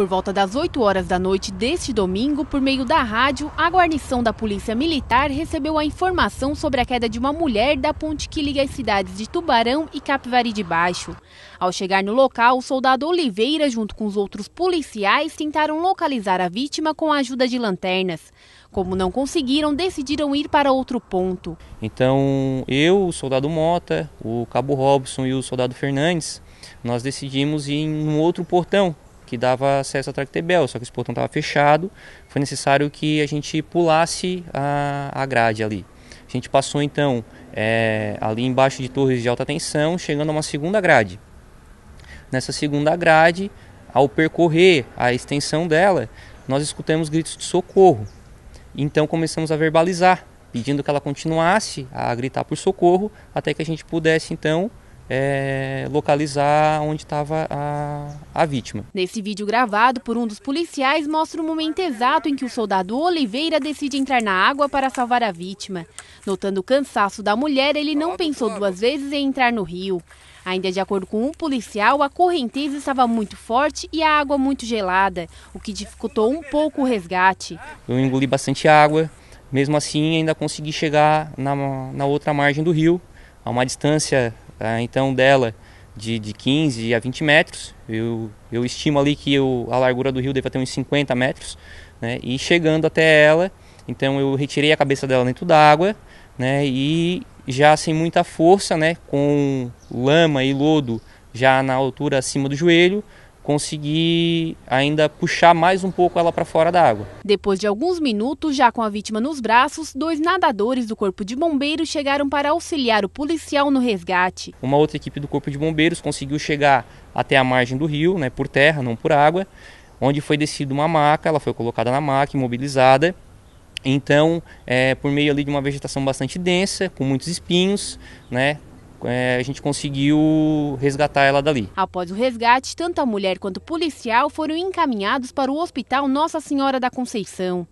por volta das 8 horas da noite deste domingo, por meio da rádio, a guarnição da Polícia Militar recebeu a informação sobre a queda de uma mulher da ponte que liga as cidades de Tubarão e Capivari de Baixo. Ao chegar no local, o soldado Oliveira, junto com os outros policiais, tentaram localizar a vítima com a ajuda de lanternas. Como não conseguiram, decidiram ir para outro ponto. Então, eu, o soldado Mota, o cabo Robson e o soldado Fernandes, nós decidimos ir em um outro portão que dava acesso à Tractebel, só que esse portão estava fechado, foi necessário que a gente pulasse a, a grade ali. A gente passou então é, ali embaixo de torres de alta tensão, chegando a uma segunda grade. Nessa segunda grade, ao percorrer a extensão dela, nós escutamos gritos de socorro. Então começamos a verbalizar, pedindo que ela continuasse a gritar por socorro até que a gente pudesse então é, localizar onde estava a, a vítima. Nesse vídeo gravado por um dos policiais, mostra o momento exato em que o soldado Oliveira decide entrar na água para salvar a vítima. Notando o cansaço da mulher, ele não pensou duas vezes em entrar no rio. Ainda de acordo com um policial, a correnteza estava muito forte e a água muito gelada, o que dificultou um pouco o resgate. Eu engoli bastante água, mesmo assim ainda consegui chegar na, na outra margem do rio, a uma distância ah, então dela de, de 15 a 20 metros, eu, eu estimo ali que eu, a largura do rio deva ter uns 50 metros, né? e chegando até ela, então eu retirei a cabeça dela dentro d'água, né? e já sem muita força, né? com lama e lodo já na altura acima do joelho, conseguir ainda puxar mais um pouco ela para fora da água. Depois de alguns minutos, já com a vítima nos braços, dois nadadores do Corpo de Bombeiros chegaram para auxiliar o policial no resgate. Uma outra equipe do Corpo de Bombeiros conseguiu chegar até a margem do rio, né, por terra, não por água, onde foi descida uma maca, ela foi colocada na maca, imobilizada. Então, é, por meio ali de uma vegetação bastante densa, com muitos espinhos, né, é, a gente conseguiu resgatar ela dali. Após o resgate, tanto a mulher quanto o policial foram encaminhados para o Hospital Nossa Senhora da Conceição.